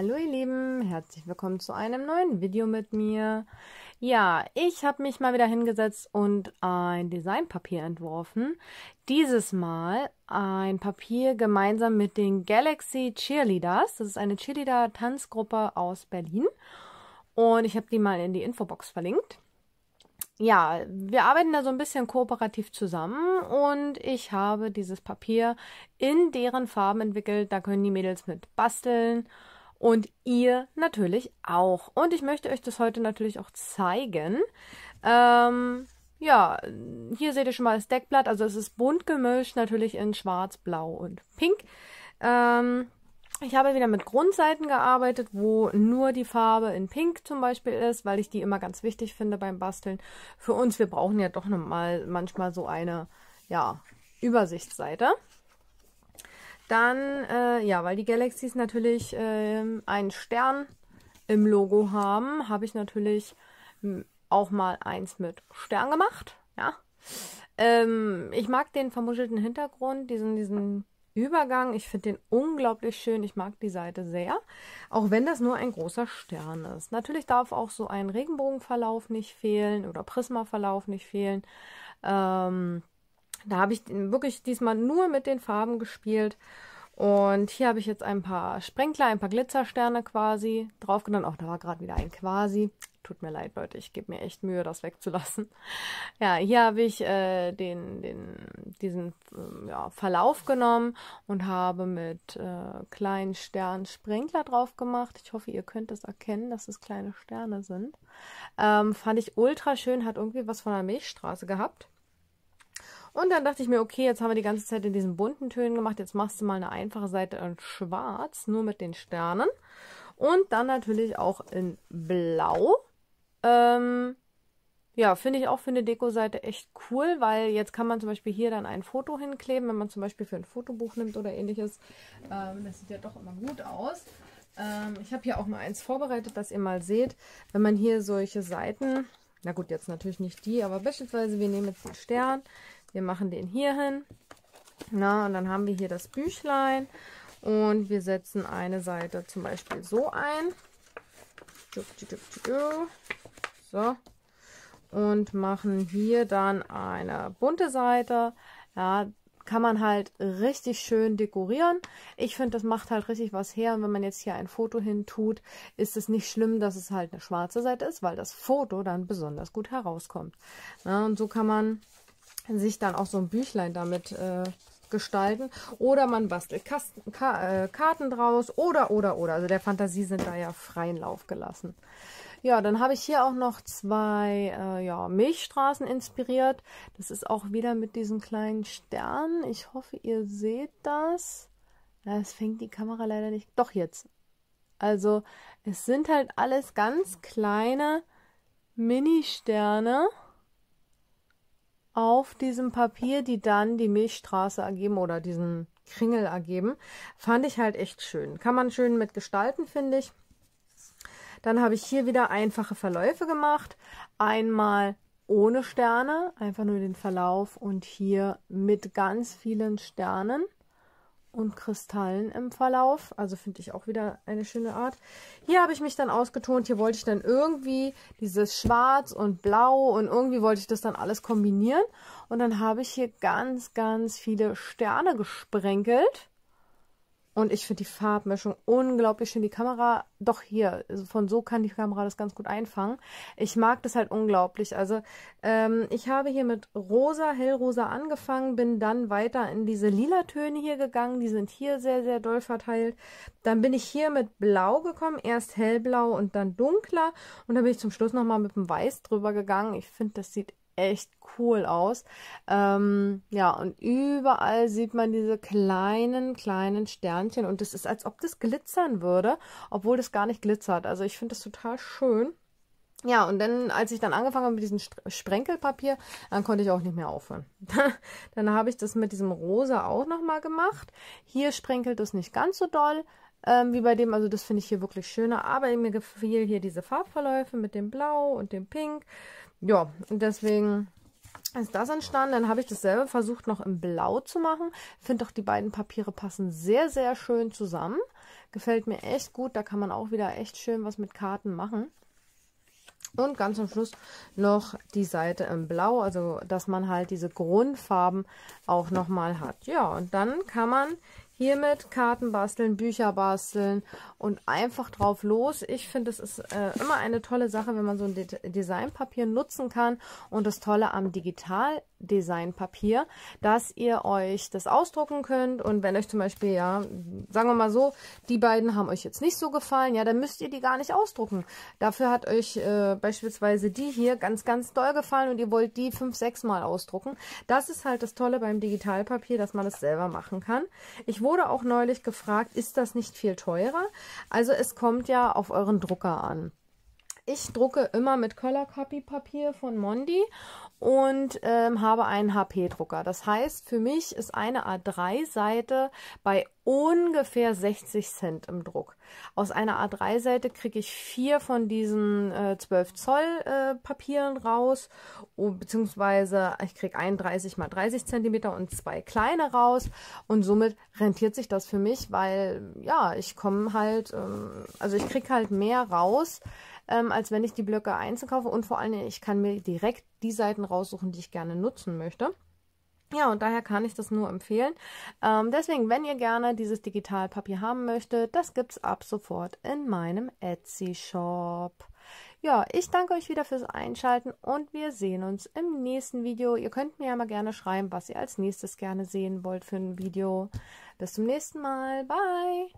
Hallo ihr Lieben, herzlich willkommen zu einem neuen Video mit mir. Ja, ich habe mich mal wieder hingesetzt und ein Designpapier entworfen. Dieses Mal ein Papier gemeinsam mit den Galaxy Cheerleaders. Das ist eine Cheerleader-Tanzgruppe aus Berlin und ich habe die mal in die Infobox verlinkt. Ja, wir arbeiten da so ein bisschen kooperativ zusammen und ich habe dieses Papier in deren Farben entwickelt. Da können die Mädels mit basteln und ihr natürlich auch. Und ich möchte euch das heute natürlich auch zeigen. Ähm, ja, hier seht ihr schon mal das Deckblatt. Also es ist bunt gemischt, natürlich in schwarz, blau und pink. Ähm, ich habe wieder mit Grundseiten gearbeitet, wo nur die Farbe in Pink zum Beispiel ist, weil ich die immer ganz wichtig finde beim Basteln. Für uns, wir brauchen ja doch nochmal manchmal so eine, ja, Übersichtsseite. Dann, äh, ja, weil die Galaxies natürlich äh, einen Stern im Logo haben, habe ich natürlich hm, auch mal eins mit Stern gemacht. Ja. Ähm, ich mag den vermuschelten Hintergrund, diesen, diesen Übergang. Ich finde den unglaublich schön. Ich mag die Seite sehr, auch wenn das nur ein großer Stern ist. Natürlich darf auch so ein Regenbogenverlauf nicht fehlen oder Prismaverlauf nicht fehlen. Ähm, da habe ich wirklich diesmal nur mit den Farben gespielt. Und hier habe ich jetzt ein paar Sprenkler, ein paar Glitzersterne quasi draufgenommen. Auch da war gerade wieder ein quasi. Tut mir leid, Leute, ich gebe mir echt Mühe, das wegzulassen. Ja, hier habe ich äh, den, den, diesen äh, ja, Verlauf genommen und habe mit äh, kleinen Sternen Sprenkler drauf gemacht. Ich hoffe, ihr könnt es erkennen, dass es kleine Sterne sind. Ähm, fand ich ultra schön, hat irgendwie was von der Milchstraße gehabt. Und dann dachte ich mir, okay, jetzt haben wir die ganze Zeit in diesen bunten Tönen gemacht. Jetzt machst du mal eine einfache Seite in schwarz, nur mit den Sternen. Und dann natürlich auch in blau. Ähm, ja, finde ich auch für eine Deko-Seite echt cool, weil jetzt kann man zum Beispiel hier dann ein Foto hinkleben, wenn man zum Beispiel für ein Fotobuch nimmt oder ähnliches. Ähm, das sieht ja doch immer gut aus. Ähm, ich habe hier auch mal eins vorbereitet, dass ihr mal seht, wenn man hier solche Seiten, na gut, jetzt natürlich nicht die, aber beispielsweise, wir nehmen jetzt den Stern, wir machen den hier hin. Na, und dann haben wir hier das Büchlein und wir setzen eine Seite zum Beispiel so ein. So. Und machen hier dann eine bunte Seite. Ja, kann man halt richtig schön dekorieren. Ich finde, das macht halt richtig was her. Und wenn man jetzt hier ein Foto hin tut, ist es nicht schlimm, dass es halt eine schwarze Seite ist, weil das Foto dann besonders gut herauskommt. Ja, und so kann man sich dann auch so ein Büchlein damit äh, gestalten. Oder man bastelt Kasten, Ka äh, Karten draus oder, oder, oder. Also der Fantasie sind da ja freien Lauf gelassen. Ja, dann habe ich hier auch noch zwei äh, ja, Milchstraßen inspiriert. Das ist auch wieder mit diesen kleinen Sternen. Ich hoffe, ihr seht das. Es fängt die Kamera leider nicht. Doch jetzt. Also es sind halt alles ganz kleine Mini-Sterne auf diesem Papier, die dann die Milchstraße ergeben oder diesen Kringel ergeben. Fand ich halt echt schön. Kann man schön mit gestalten, finde ich. Dann habe ich hier wieder einfache Verläufe gemacht. Einmal ohne Sterne, einfach nur den Verlauf und hier mit ganz vielen Sternen und Kristallen im Verlauf. Also finde ich auch wieder eine schöne Art. Hier habe ich mich dann ausgetont. Hier wollte ich dann irgendwie dieses Schwarz und Blau und irgendwie wollte ich das dann alles kombinieren. Und dann habe ich hier ganz, ganz viele Sterne gesprenkelt. Und ich finde die Farbmischung unglaublich schön. Die Kamera, doch hier, also von so kann die Kamera das ganz gut einfangen. Ich mag das halt unglaublich. Also ähm, ich habe hier mit rosa, hellrosa angefangen, bin dann weiter in diese lila Töne hier gegangen. Die sind hier sehr, sehr doll verteilt. Dann bin ich hier mit blau gekommen, erst hellblau und dann dunkler. Und dann bin ich zum Schluss nochmal mit dem Weiß drüber gegangen. Ich finde, das sieht echt cool aus. Ähm, ja, und überall sieht man diese kleinen, kleinen Sternchen. Und es ist, als ob das glitzern würde, obwohl das gar nicht glitzert. Also ich finde das total schön. Ja, und dann, als ich dann angefangen habe mit diesem Sprenkelpapier, dann konnte ich auch nicht mehr aufhören. dann habe ich das mit diesem Rosa auch nochmal gemacht. Hier sprenkelt es nicht ganz so doll, ähm, wie bei dem, also das finde ich hier wirklich schöner. Aber mir gefiel hier diese Farbverläufe mit dem Blau und dem Pink. Ja, und deswegen ist das entstanden. Dann habe ich dasselbe versucht, noch im Blau zu machen. Finde doch, die beiden Papiere passen sehr, sehr schön zusammen. Gefällt mir echt gut. Da kann man auch wieder echt schön was mit Karten machen. Und ganz am Schluss noch die Seite im Blau, also dass man halt diese Grundfarben auch nochmal hat. Ja, und dann kann man Hiermit Karten basteln, Bücher basteln und einfach drauf los. Ich finde, es ist äh, immer eine tolle Sache, wenn man so ein De Designpapier nutzen kann. Und das Tolle am Digital Designpapier, dass ihr euch das ausdrucken könnt und wenn euch zum Beispiel, ja, sagen wir mal so, die beiden haben euch jetzt nicht so gefallen, ja, dann müsst ihr die gar nicht ausdrucken. Dafür hat euch äh, beispielsweise die hier ganz, ganz doll gefallen und ihr wollt die fünf, sechs Mal ausdrucken. Das ist halt das Tolle beim Digitalpapier, dass man das selber machen kann. Ich wurde auch neulich gefragt, ist das nicht viel teurer? Also es kommt ja auf euren Drucker an ich drucke immer mit Color Copy Papier von Mondi und ähm, habe einen HP-Drucker. Das heißt, für mich ist eine A3-Seite bei ungefähr 60 Cent im Druck. Aus einer A3-Seite kriege ich vier von diesen äh, 12 Zoll äh, Papieren raus, beziehungsweise ich kriege 31 mal 30 Zentimeter und zwei kleine raus und somit rentiert sich das für mich, weil ja, ich komme halt, ähm, also ich kriege halt mehr raus, ähm, als wenn ich die Blöcke einzeln kaufe. Und vor allen Dingen, ich kann mir direkt die Seiten raussuchen, die ich gerne nutzen möchte. Ja, und daher kann ich das nur empfehlen. Ähm, deswegen, wenn ihr gerne dieses Digitalpapier haben möchtet, das gibt es ab sofort in meinem Etsy-Shop. Ja, ich danke euch wieder fürs Einschalten und wir sehen uns im nächsten Video. Ihr könnt mir ja mal gerne schreiben, was ihr als nächstes gerne sehen wollt für ein Video. Bis zum nächsten Mal. Bye!